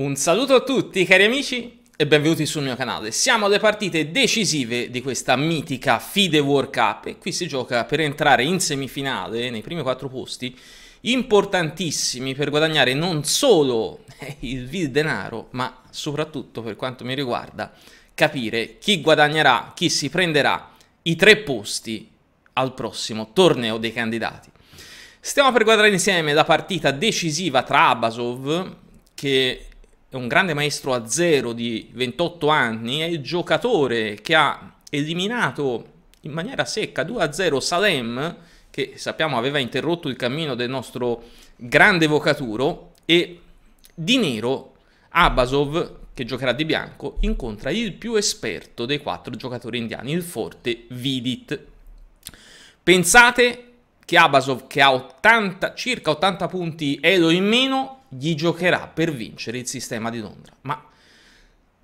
Un saluto a tutti cari amici e benvenuti sul mio canale. Siamo alle partite decisive di questa mitica FIDE World Cup e qui si gioca per entrare in semifinale nei primi quattro posti importantissimi per guadagnare non solo eh, il vil denaro ma soprattutto per quanto mi riguarda capire chi guadagnerà, chi si prenderà i tre posti al prossimo torneo dei candidati. Stiamo per guardare insieme la partita decisiva tra Abasov che è un grande maestro a zero di 28 anni, è il giocatore che ha eliminato in maniera secca 2-0 Salem, che sappiamo aveva interrotto il cammino del nostro grande vocaturo, e di nero Abasov, che giocherà di bianco, incontra il più esperto dei quattro giocatori indiani, il forte Vidit. Pensate che Abasov, che ha 80, circa 80 punti Elo in meno, gli giocherà per vincere il sistema di Londra. Ma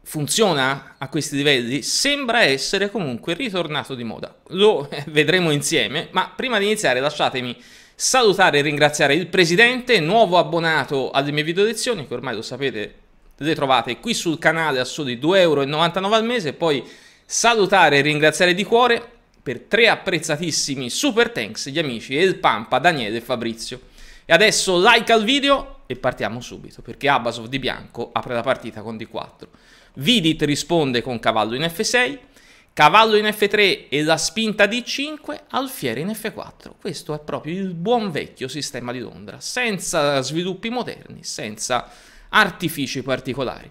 funziona a questi livelli? Sembra essere comunque ritornato di moda. Lo vedremo insieme, ma prima di iniziare lasciatemi salutare e ringraziare il presidente, nuovo abbonato alle mie video lezioni, che ormai lo sapete, le trovate qui sul canale a soli 2,99€ al mese, poi salutare e ringraziare di cuore per tre apprezzatissimi super thanks gli amici El Pampa, Daniele e Fabrizio. E adesso like al video, e partiamo subito, perché Abbasov di bianco apre la partita con D4. Vidit risponde con cavallo in F6, cavallo in F3 e la spinta D5, alfiere in F4. Questo è proprio il buon vecchio sistema di Londra, senza sviluppi moderni, senza artifici particolari.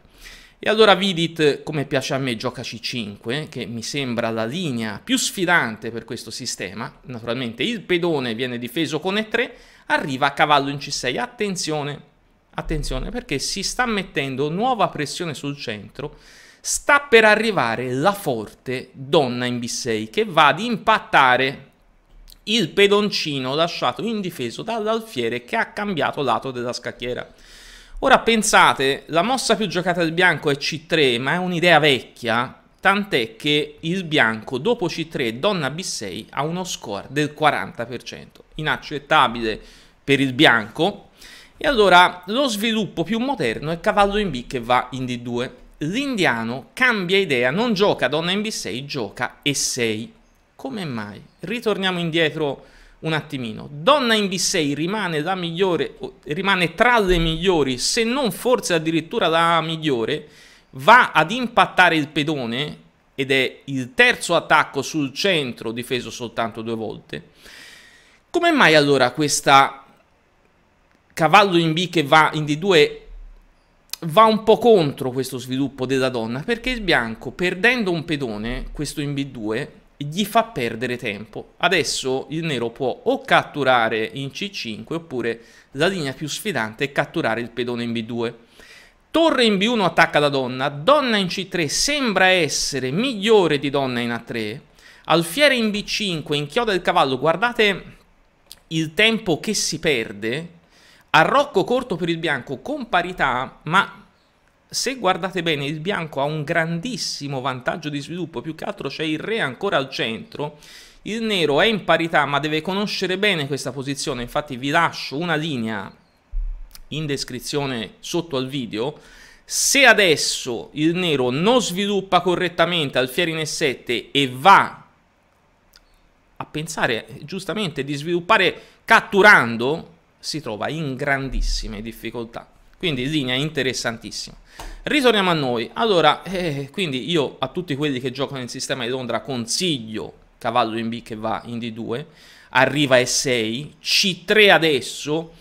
E allora Vidit, come piace a me, gioca C5, che mi sembra la linea più sfidante per questo sistema. Naturalmente il pedone viene difeso con E3, arriva a cavallo in C6. Attenzione, attenzione, perché si sta mettendo nuova pressione sul centro. Sta per arrivare la forte donna in B6, che va ad impattare il pedoncino lasciato indifeso dall'alfiere che ha cambiato lato della scacchiera. Ora pensate, la mossa più giocata del bianco è C3, ma è un'idea vecchia, tant'è che il bianco dopo C3 donna B6 ha uno score del 40%, inaccettabile per il bianco. E allora lo sviluppo più moderno è cavallo in B che va in D2. L'indiano cambia idea, non gioca donna in B6, gioca E6. Come mai? Ritorniamo indietro un attimino. Donna in B6 rimane, la migliore, rimane tra le migliori, se non forse addirittura la migliore, va ad impattare il pedone ed è il terzo attacco sul centro difeso soltanto due volte. Come mai allora questa cavallo in B che va in D2 va un po' contro questo sviluppo della donna? Perché il bianco perdendo un pedone, questo in B2, gli fa perdere tempo. Adesso il nero può o catturare in C5 oppure la linea più sfidante è catturare il pedone in B2. Torre in B1 attacca la donna, donna in C3 sembra essere migliore di donna in A3, alfiere in B5 inchioda il cavallo, guardate il tempo che si perde, arrocco corto per il bianco con parità, ma se guardate bene il bianco ha un grandissimo vantaggio di sviluppo, più che altro c'è il re ancora al centro, il nero è in parità ma deve conoscere bene questa posizione, infatti vi lascio una linea in descrizione sotto al video, se adesso il nero non sviluppa correttamente alfiere in E7 e va a pensare eh, giustamente di sviluppare catturando, si trova in grandissime difficoltà. Quindi linea interessantissima. Ritorniamo a noi. Allora, eh, quindi io a tutti quelli che giocano nel sistema di Londra consiglio cavallo in B che va in D2, arriva E6, C3 adesso,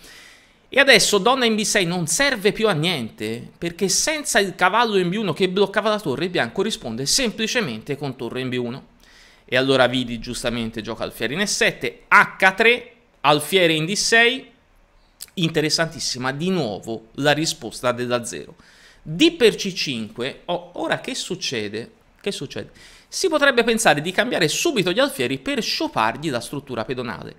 e adesso donna in B6 non serve più a niente, perché senza il cavallo in B1 che bloccava la torre, il bianco risponde semplicemente con torre in B1. E allora Vidi giustamente gioca alfiere in E7, H3, alfiere in D6, interessantissima di nuovo la risposta della 0. D per C5, oh, ora che succede? Che succede? Si potrebbe pensare di cambiare subito gli alfieri per sciopargli la struttura pedonale.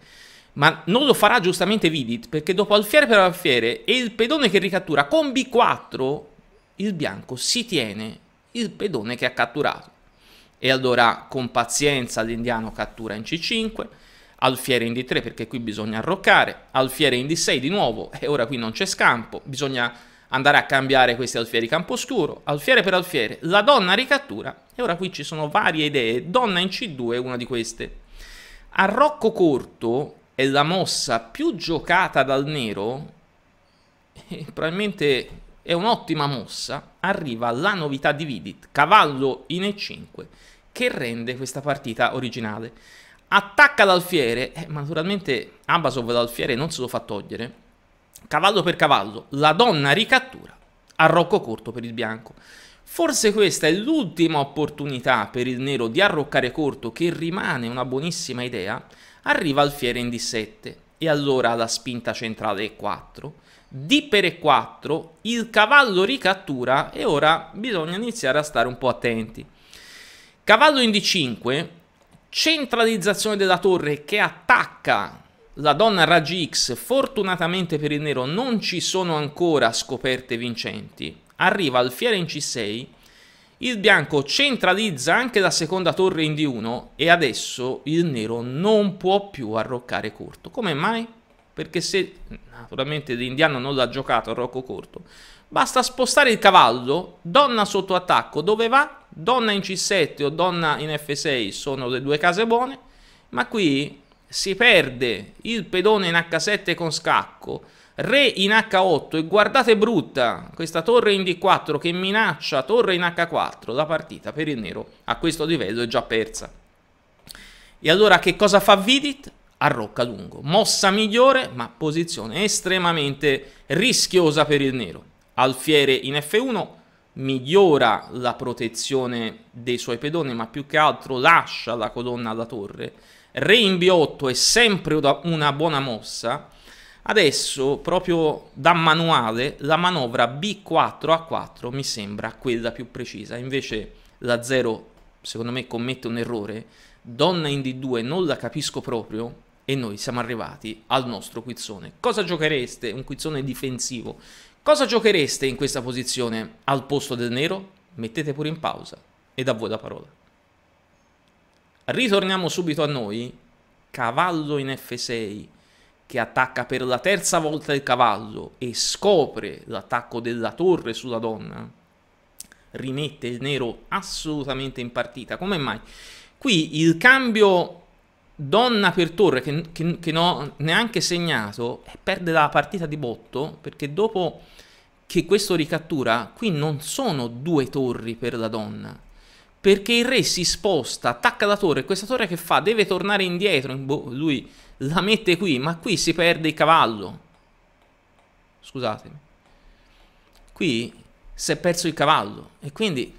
Ma non lo farà giustamente Vidit, perché dopo alfiere per alfiere e il pedone che ricattura con B4, il bianco si tiene il pedone che ha catturato. E allora con pazienza l'indiano cattura in C5, alfiere in D3 perché qui bisogna arroccare, alfiere in D6 di nuovo, e ora qui non c'è scampo, bisogna andare a cambiare questi alfieri campo scuro, alfiere per alfiere, la donna ricattura, e ora qui ci sono varie idee, donna in C2 è una di queste. Arrocco corto è la mossa più giocata dal nero, e probabilmente è un'ottima mossa, arriva la novità di Vidit, cavallo in E5, che rende questa partita originale attacca l'alfiere, eh, ma naturalmente Abasov l'alfiere non se lo fa togliere, cavallo per cavallo, la donna ricattura, arrocco corto per il bianco. Forse questa è l'ultima opportunità per il nero di arroccare corto, che rimane una buonissima idea, arriva alfiere in D7 e allora la spinta centrale è 4, D per E4, il cavallo ricattura e ora bisogna iniziare a stare un po' attenti. Cavallo in D5 centralizzazione della torre che attacca la donna raggi X, fortunatamente per il nero non ci sono ancora scoperte vincenti, arriva al alfiere in C6, il bianco centralizza anche la seconda torre in D1 e adesso il nero non può più arroccare corto. Come mai? perché se naturalmente l'indiano non l'ha giocato a rocco corto, basta spostare il cavallo, donna sotto attacco, dove va? Donna in C7 o donna in F6 sono le due case buone, ma qui si perde il pedone in H7 con scacco, re in H8 e guardate brutta questa torre in D4 che minaccia torre in H4, la partita per il nero a questo livello è già persa. E allora che cosa fa Vidit? a Roccadungo. Mossa migliore, ma posizione estremamente rischiosa per il nero. Alfiere in F1 migliora la protezione dei suoi pedoni, ma più che altro lascia la colonna alla torre. Re in B8 è sempre una buona mossa. Adesso, proprio da manuale, la manovra B4A4 mi sembra quella più precisa. Invece la 0, secondo me, commette un errore. Donna in D2 non la capisco proprio e noi siamo arrivati al nostro quizzone. Cosa giochereste? Un quizzone difensivo. Cosa giochereste in questa posizione al posto del nero? Mettete pure in pausa e da voi la parola. Ritorniamo subito a noi. Cavallo in F6 che attacca per la terza volta il cavallo e scopre l'attacco della torre sulla donna, rimette il nero assolutamente in partita. Come mai? Qui il cambio donna per torre che, che, che no, neanche segnato eh, perde la partita di botto perché dopo che questo ricattura qui non sono due torri per la donna perché il re si sposta attacca la torre questa torre che fa deve tornare indietro boh, lui la mette qui ma qui si perde il cavallo scusatemi qui si è perso il cavallo e quindi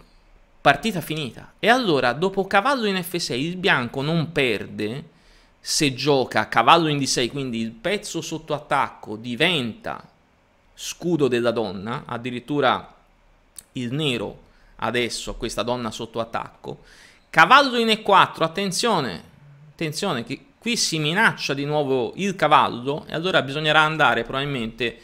partita finita. E allora, dopo cavallo in F6, il bianco non perde se gioca cavallo in D6, quindi il pezzo sotto attacco diventa scudo della donna, addirittura il nero adesso ha questa donna sotto attacco. Cavallo in E4, attenzione, attenzione che qui si minaccia di nuovo il cavallo e allora bisognerà andare probabilmente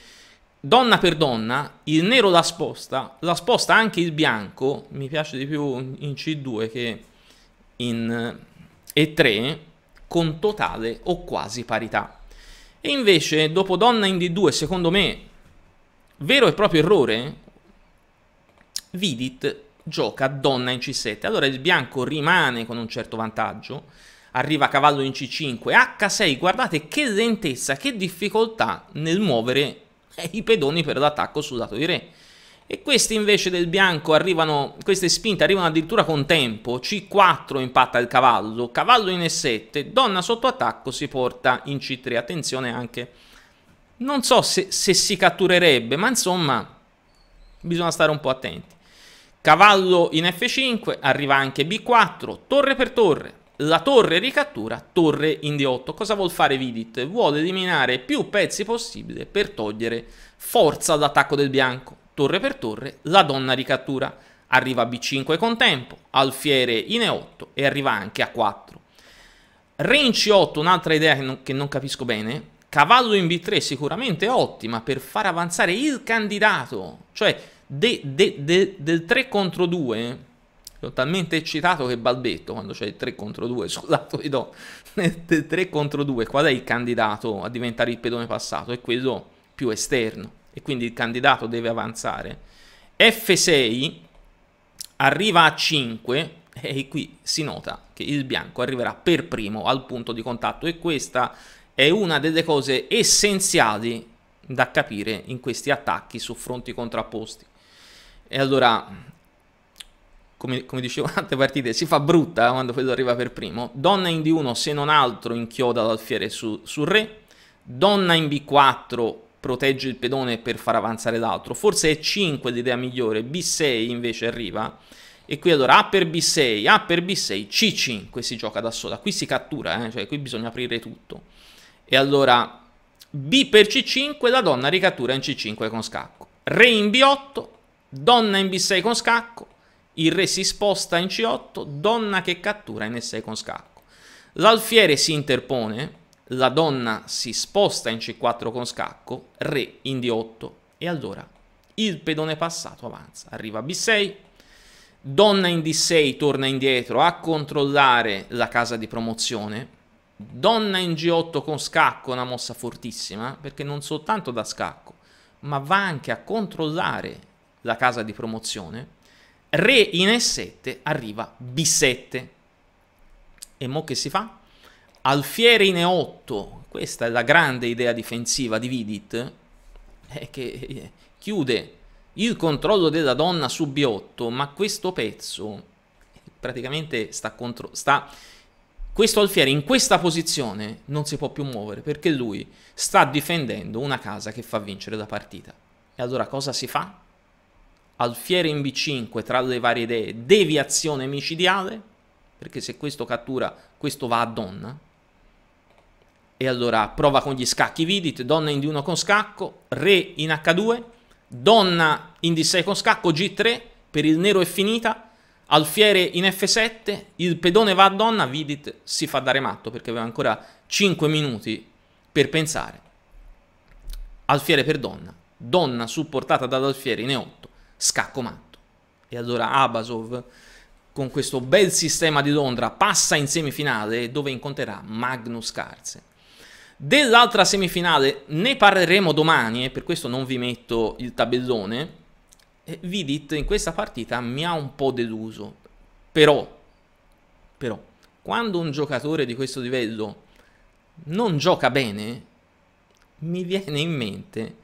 donna per donna, il nero la sposta, la sposta anche il bianco, mi piace di più in C2 che in E3, eh, con totale o quasi parità. E invece dopo donna in D2, secondo me, vero e proprio errore, Vidit gioca donna in C7. Allora il bianco rimane con un certo vantaggio, arriva a cavallo in C5, H6, guardate che lentezza, che difficoltà nel muovere eh, i pedoni per l'attacco sul lato di re. E queste invece del bianco arrivano, queste spinte arrivano addirittura con tempo, C4 impatta il cavallo, cavallo in E7, donna sotto attacco si porta in C3, attenzione anche, non so se, se si catturerebbe, ma insomma bisogna stare un po' attenti. Cavallo in F5, arriva anche B4, torre per torre, la torre ricattura, torre in D8. Cosa vuol fare Vidit? Vuole eliminare più pezzi possibile per togliere forza all'attacco del bianco. Torre per torre, la donna ricattura. Arriva a B5 con tempo, alfiere in E8 e arriva anche a 4. Re in C8, un'altra idea che non, che non capisco bene. Cavallo in B3 sicuramente ottima per far avanzare il candidato. Cioè, de, de, de, del 3 contro 2 sono talmente eccitato che balbetto quando c'è il 3 contro 2, sul lato di do. 3 contro 2, qual è il candidato a diventare il pedone passato? È quello più esterno e quindi il candidato deve avanzare. F6 arriva a 5 e qui si nota che il bianco arriverà per primo al punto di contatto e questa è una delle cose essenziali da capire in questi attacchi su fronti contrapposti. E allora come, come dicevo tante partite, si fa brutta eh, quando quello arriva per primo. Donna in D1 se non altro inchioda l'alfiere su, sul re. Donna in B4 protegge il pedone per far avanzare l'altro. Forse è 5 l'idea migliore, B6 invece arriva. E qui allora A per B6, A per B6, C5 si gioca da sola. Qui si cattura, eh? cioè qui bisogna aprire tutto. E allora B per C5, la donna ricattura in C5 con scacco. Re in B8, donna in B6 con scacco, il re si sposta in C8, donna che cattura in E6 con scacco. L'alfiere si interpone, la donna si sposta in C4 con scacco, re in D8 e allora il pedone passato avanza. Arriva a B6, donna in D6 torna indietro a controllare la casa di promozione, donna in G8 con scacco, una mossa fortissima, perché non soltanto da scacco, ma va anche a controllare la casa di promozione Re in E7 arriva B7. E mo che si fa? Alfiere in E8, questa è la grande idea difensiva di Vidit, è che eh, chiude il controllo della donna su B8, ma questo pezzo praticamente sta contro... Sta, questo alfiere in questa posizione non si può più muovere perché lui sta difendendo una casa che fa vincere la partita. E allora cosa si fa? alfiere in B5 tra le varie idee, deviazione micidiale, perché se questo cattura, questo va a donna. E allora prova con gli scacchi Vidit, donna in D1 con scacco, re in H2, donna in D6 con scacco, G3, per il nero è finita, alfiere in F7, il pedone va a donna, Vidit si fa dare matto perché aveva ancora 5 minuti per pensare. Alfiere per donna, donna supportata dall'alfiere in E8, scacco matto. E allora Abasov con questo bel sistema di Londra passa in semifinale dove incontrerà Magnus Carlsen. Dell'altra semifinale ne parleremo domani e per questo non vi metto il tabellone. Vidit in questa partita mi ha un po' deluso, però, però quando un giocatore di questo livello non gioca bene, mi viene in mente,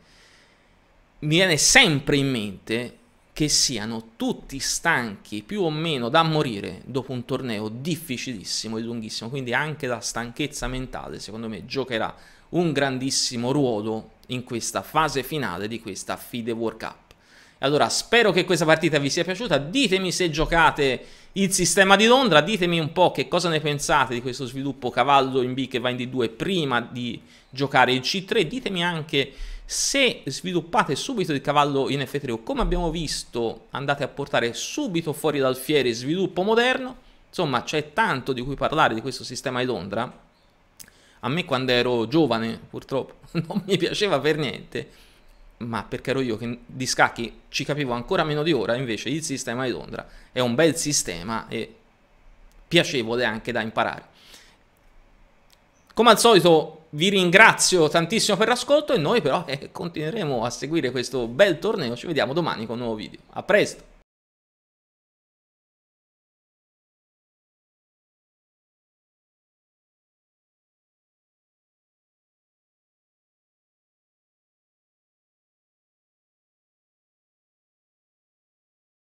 mi viene sempre in mente che siano tutti stanchi più o meno da morire dopo un torneo difficilissimo e lunghissimo, quindi anche la stanchezza mentale secondo me giocherà un grandissimo ruolo in questa fase finale di questa FIDE World Cup. Allora spero che questa partita vi sia piaciuta, ditemi se giocate il sistema di Londra, ditemi un po' che cosa ne pensate di questo sviluppo cavallo in B che va in D2 prima di giocare il C3, ditemi anche se sviluppate subito il cavallo in F3 o come abbiamo visto andate a portare subito fuori dal fiere sviluppo moderno, insomma c'è tanto di cui parlare di questo sistema di Londra. A me quando ero giovane purtroppo non mi piaceva per niente, ma perché ero io che di scacchi ci capivo ancora meno di ora, invece il sistema di Londra è un bel sistema e piacevole anche da imparare. Come al solito vi ringrazio tantissimo per l'ascolto e noi però eh, continueremo a seguire questo bel torneo, ci vediamo domani con un nuovo video. A presto!